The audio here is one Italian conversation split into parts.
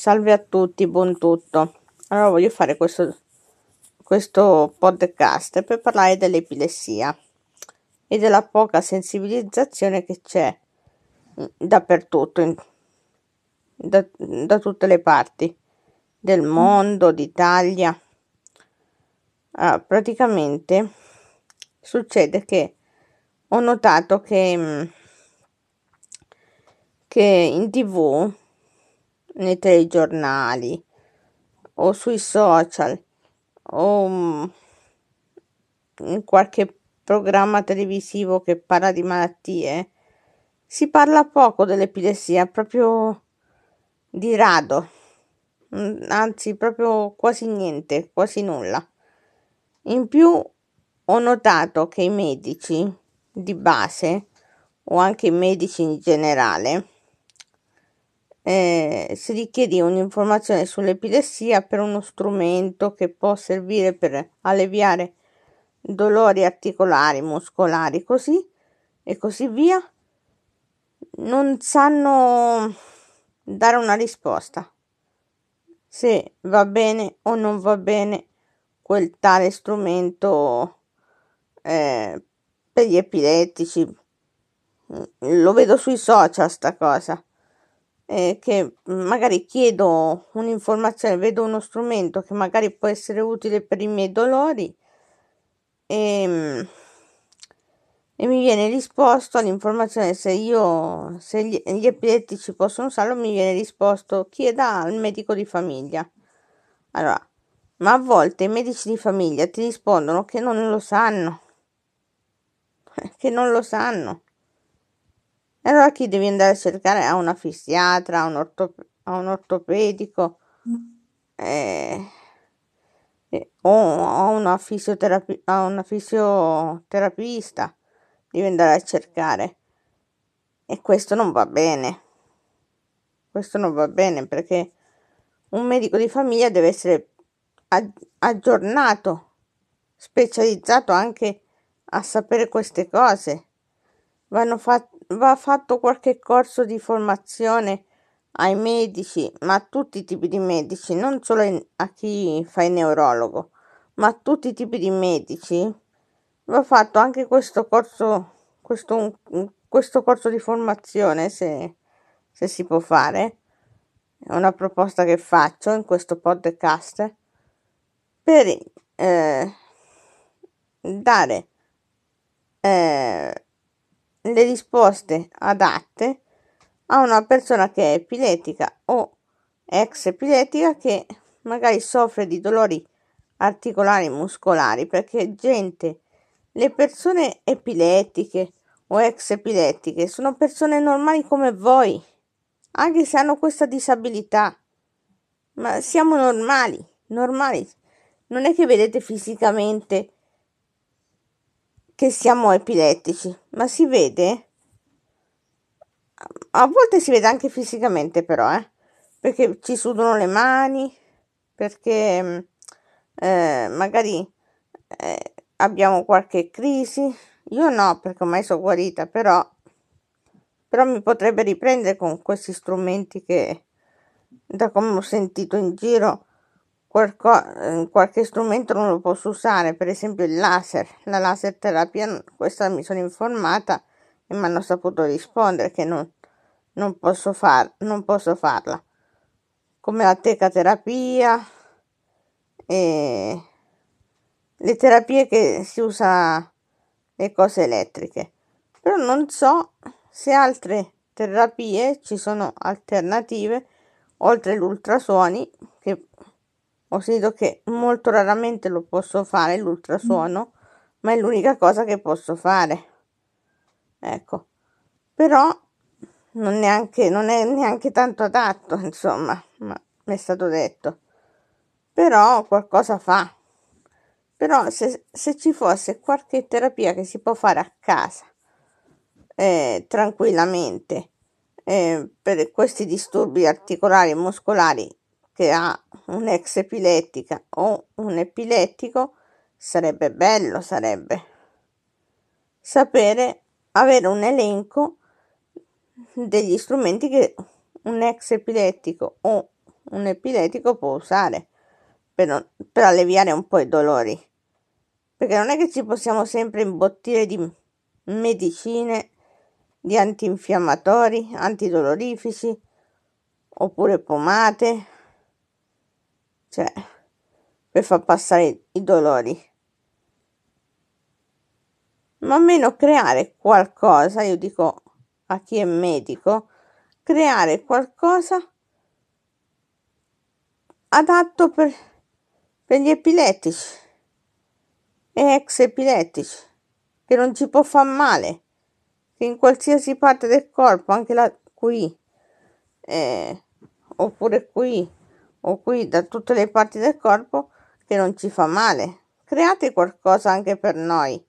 Salve a tutti, buon tutto. Allora voglio fare questo, questo podcast per parlare dell'epilessia e della poca sensibilizzazione che c'è mm, dappertutto, in, da, da, tutte le parti del mm. mondo, d'Italia. Allora, ah, praticamente succede che ho notato che, mm, che in tv nei telegiornali o sui social o mm, in qualche programma televisivo che parla di malattie, si parla poco dell'epilessia, proprio di rado, mm, anzi proprio quasi niente, quasi nulla. In più ho notato che i medici di base o anche i medici in generale eh, si richiede un'informazione sull'epilessia per uno strumento che può servire per alleviare dolori articolari, muscolari, così e così via, non sanno dare una risposta se va bene o non va bene quel tale strumento eh, per gli epilettici. Lo vedo sui social sta cosa eh, che magari chiedo un'informazione, vedo uno strumento che magari può essere utile per i miei dolori e, ehm, e mi viene risposto all'informazione se io se gli, gli epilettici possono usarlo mi viene risposto chieda al medico di famiglia allora ma a volte i medici di famiglia ti rispondono che non lo sanno che non lo sanno e allora chi devi andare a cercare? A una fisiatra, a un, ortop- a un ortopedico, eh, eh, o a una, fisioterapi- a una fisioterapista. Devi andare a cercare. E questo non va bene. Questo non va bene perché un medico di famiglia deve essere aggiornato, specializzato anche a sapere queste cose. Vanno fatte va fatto qualche corso di formazione ai medici, ma a tutti i tipi di medici, non solo a chi fa il neurologo, ma a tutti i tipi di medici. Va fatto anche questo corso, questo, questo corso di formazione, se, se si può fare. È una proposta che faccio in questo podcast per eh, dare eh, le risposte adatte a una persona che è epilettica o ex epilettica che magari soffre di dolori articolari e muscolari perché gente le persone epilettiche o ex epilettiche sono persone normali come voi anche se hanno questa disabilità ma siamo normali normali non è che vedete fisicamente che siamo epilettici, ma si vede? A volte si vede anche fisicamente però, eh? perché ci sudano le mani, perché eh, magari eh, abbiamo qualche crisi. Io no, perché ormai sono guarita, però, però mi potrebbe riprendere con questi strumenti che, da come ho sentito in giro, qualco, eh, qualche strumento non lo posso usare, per esempio il laser, la laser terapia, questa mi sono informata e mi hanno saputo rispondere che non, non, posso, far, non posso farla, come la tecaterapia e le terapie che si usa le cose elettriche, però non so se altre terapie ci sono alternative oltre l'ultrasuoni che ho sentito che molto raramente lo posso fare l'ultrasuono, mm. ma è l'unica cosa che posso fare. Ecco, però non, neanche, non è neanche tanto adatto, insomma, ma mi è stato detto. Però qualcosa fa. Però se, se ci fosse qualche terapia che si può fare a casa, eh, tranquillamente, eh, per questi disturbi articolari e muscolari che ha un'ex epilettica o un epilettico, sarebbe bello, sarebbe sapere avere un elenco degli strumenti che un ex epilettico o un epilettico può usare per, per alleviare un po' i dolori. Perché non è che ci possiamo sempre imbottire di medicine, di antinfiammatori, antidolorifici oppure pomate cioè, per far passare i dolori. Ma almeno creare qualcosa, io dico a chi è medico, creare qualcosa adatto per, per gli epilettici e ex epilettici, che non ci può far male, che in qualsiasi parte del corpo, anche la, qui, eh, oppure qui, o qui da tutte le parti del corpo che non ci fa male. Create qualcosa anche per noi.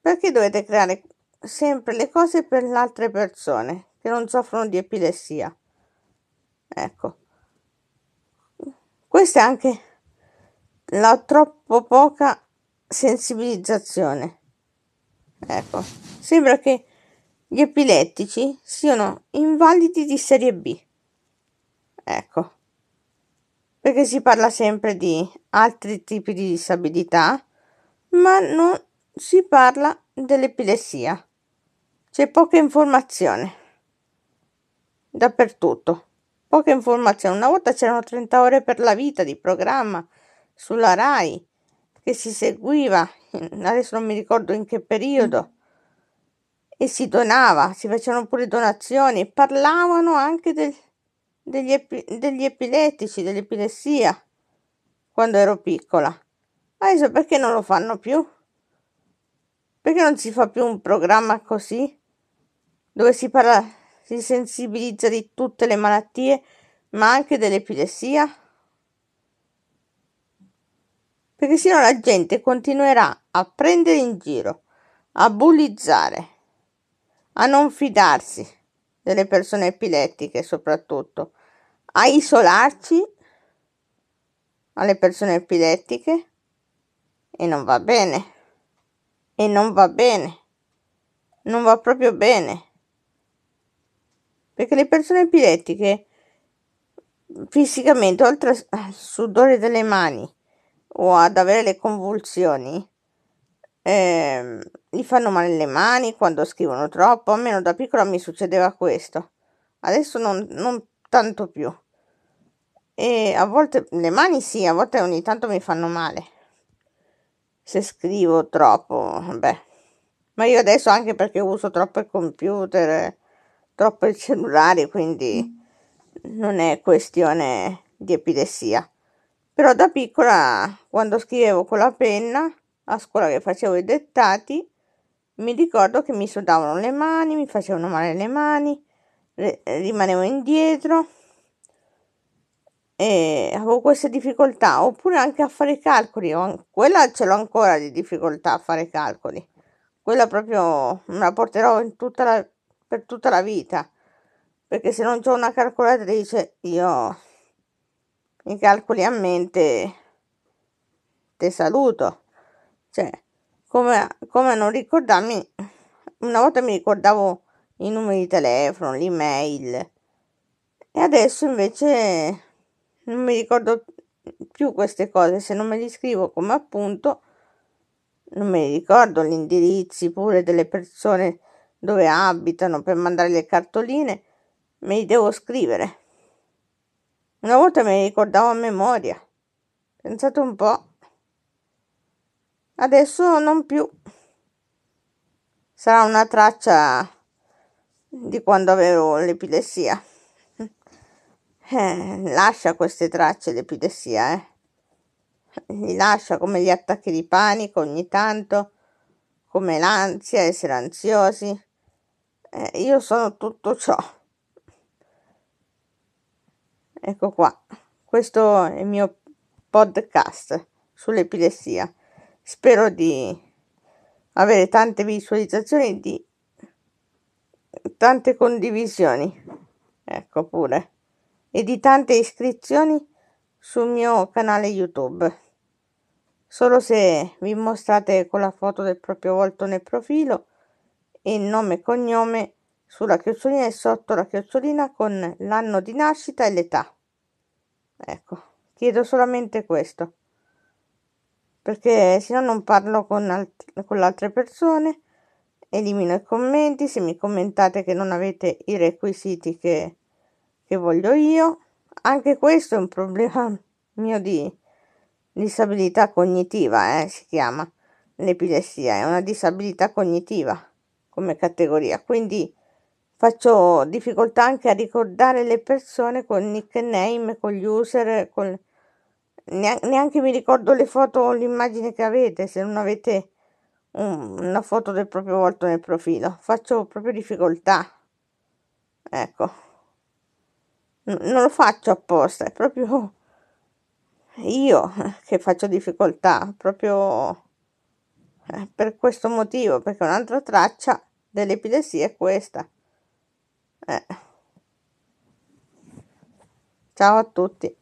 Perché dovete creare sempre le cose per le altre persone che non soffrono di epilessia? Ecco. Questa è anche la troppo poca sensibilizzazione. Ecco, sembra che gli epilettici siano invalidi di serie B. Ecco perché si parla sempre di altri tipi di disabilità, ma non si parla dell'epilessia. C'è poca informazione dappertutto. Poca informazione. Una volta c'erano 30 ore per la vita di programma sulla RAI che si seguiva, adesso non mi ricordo in che periodo, e si donava, si facevano pure donazioni, parlavano anche del, degli, epi- degli epilettici, dell'epilessia, quando ero piccola. Adesso perché non lo fanno più? Perché non si fa più un programma così? Dove si parla, si sensibilizza di tutte le malattie, ma anche dell'epilessia? Perché sennò la gente continuerà a prendere in giro, a bullizzare, a non fidarsi delle persone epilettiche soprattutto, a isolarci alle persone epilettiche e non va bene. E non va bene. Non va proprio bene. Perché le persone epilettiche fisicamente, oltre al sudore delle mani o ad avere le convulsioni, eh, gli fanno male le mani quando scrivono troppo. Almeno da piccola mi succedeva questo. Adesso non, non tanto più e a volte le mani sì, a volte ogni tanto mi fanno male. Se scrivo troppo, beh. Ma io adesso anche perché uso troppo il computer, troppo il cellulare, quindi non è questione di epilessia. Però da piccola, quando scrivevo con la penna, a scuola che facevo i dettati, mi ricordo che mi sudavano le mani, mi facevano male le mani, rimanevo indietro e eh, avevo queste difficoltà oppure anche a fare i calcoli quella ce l'ho ancora di difficoltà a fare i calcoli quella proprio me la porterò in tutta la, per tutta la vita perché se non ho una calcolatrice io i calcoli a mente te saluto cioè come, come non ricordarmi una volta mi ricordavo i numeri di telefono l'email e adesso invece non mi ricordo più queste cose, se non me li scrivo come appunto, non mi ricordo gli indirizzi pure delle persone dove abitano per mandare le cartoline, me li devo scrivere. Una volta me li ricordavo a memoria, pensate un po'. Adesso non più. Sarà una traccia di quando avevo l'epilessia. Eh, lascia queste tracce l'epidessia, eh. Li lascia come gli attacchi di panico ogni tanto, come l'ansia, essere ansiosi. Eh, io sono tutto ciò. Ecco qua, questo è il mio podcast sull'epilessia. Spero di avere tante visualizzazioni, di tante condivisioni. Ecco pure e di tante iscrizioni sul mio canale YouTube. Solo se vi mostrate con la foto del proprio volto nel profilo e il nome e cognome sulla chiocciolina e sotto la chiocciolina con l'anno di nascita e l'età. Ecco, chiedo solamente questo, perché se no non parlo con, alt- con le altre persone, elimino i commenti, se mi commentate che non avete i requisiti che che voglio io, anche questo è un problema mio di disabilità cognitiva, eh, si chiama l'epilessia, è una disabilità cognitiva come categoria, quindi faccio difficoltà anche a ricordare le persone con nickname, con gli user, con... neanche mi ricordo le foto o l'immagine che avete se non avete una foto del proprio volto nel profilo, faccio proprio difficoltà. Ecco non lo faccio apposta, è proprio io che faccio difficoltà, proprio eh, per questo motivo, perché un'altra traccia dell'epilessia è questa. Eh. Ciao a tutti.